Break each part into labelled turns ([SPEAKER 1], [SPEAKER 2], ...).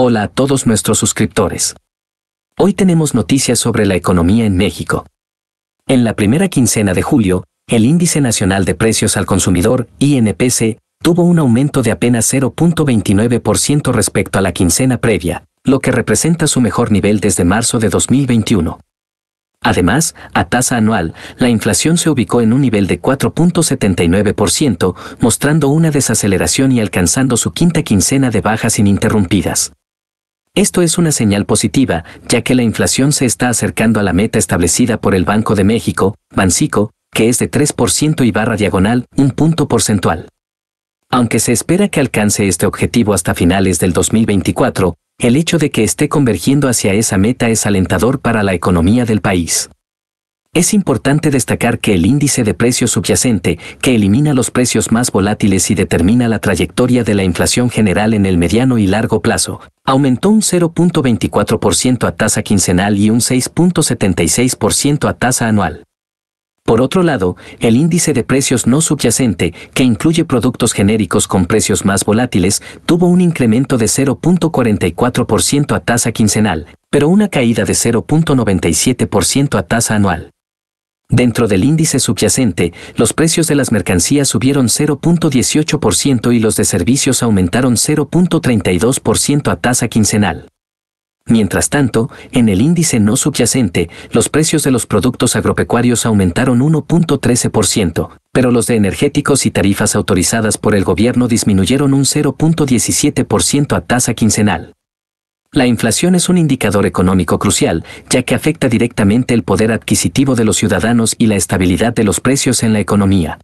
[SPEAKER 1] Hola a todos nuestros suscriptores. Hoy tenemos noticias sobre la economía en México. En la primera quincena de julio, el Índice Nacional de Precios al Consumidor, INPC, tuvo un aumento de apenas 0.29% respecto a la quincena previa, lo que representa su mejor nivel desde marzo de 2021. Además, a tasa anual, la inflación se ubicó en un nivel de 4.79%, mostrando una desaceleración y alcanzando su quinta quincena de bajas ininterrumpidas. Esto es una señal positiva, ya que la inflación se está acercando a la meta establecida por el Banco de México, Bancico, que es de 3% y barra diagonal, un punto porcentual. Aunque se espera que alcance este objetivo hasta finales del 2024, el hecho de que esté convergiendo hacia esa meta es alentador para la economía del país. Es importante destacar que el índice de precios subyacente, que elimina los precios más volátiles y determina la trayectoria de la inflación general en el mediano y largo plazo, aumentó un 0.24% a tasa quincenal y un 6.76% a tasa anual. Por otro lado, el índice de precios no subyacente, que incluye productos genéricos con precios más volátiles, tuvo un incremento de 0.44% a tasa quincenal, pero una caída de 0.97% a tasa anual. Dentro del índice subyacente, los precios de las mercancías subieron 0.18% y los de servicios aumentaron 0.32% a tasa quincenal. Mientras tanto, en el índice no subyacente, los precios de los productos agropecuarios aumentaron 1.13%, pero los de energéticos y tarifas autorizadas por el gobierno disminuyeron un 0.17% a tasa quincenal. La inflación es un indicador económico crucial, ya que afecta directamente el poder adquisitivo de los ciudadanos y la estabilidad de los precios en la economía.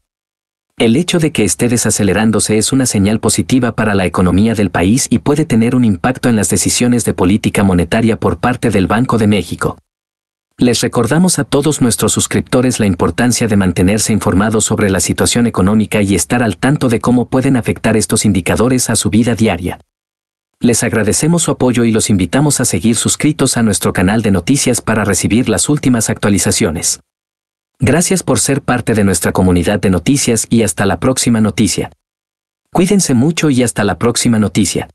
[SPEAKER 1] El hecho de que esté desacelerándose es una señal positiva para la economía del país y puede tener un impacto en las decisiones de política monetaria por parte del Banco de México. Les recordamos a todos nuestros suscriptores la importancia de mantenerse informados sobre la situación económica y estar al tanto de cómo pueden afectar estos indicadores a su vida diaria. Les agradecemos su apoyo y los invitamos a seguir suscritos a nuestro canal de noticias para recibir las últimas actualizaciones. Gracias por ser parte de nuestra comunidad de noticias y hasta la próxima noticia. Cuídense mucho y hasta la próxima noticia.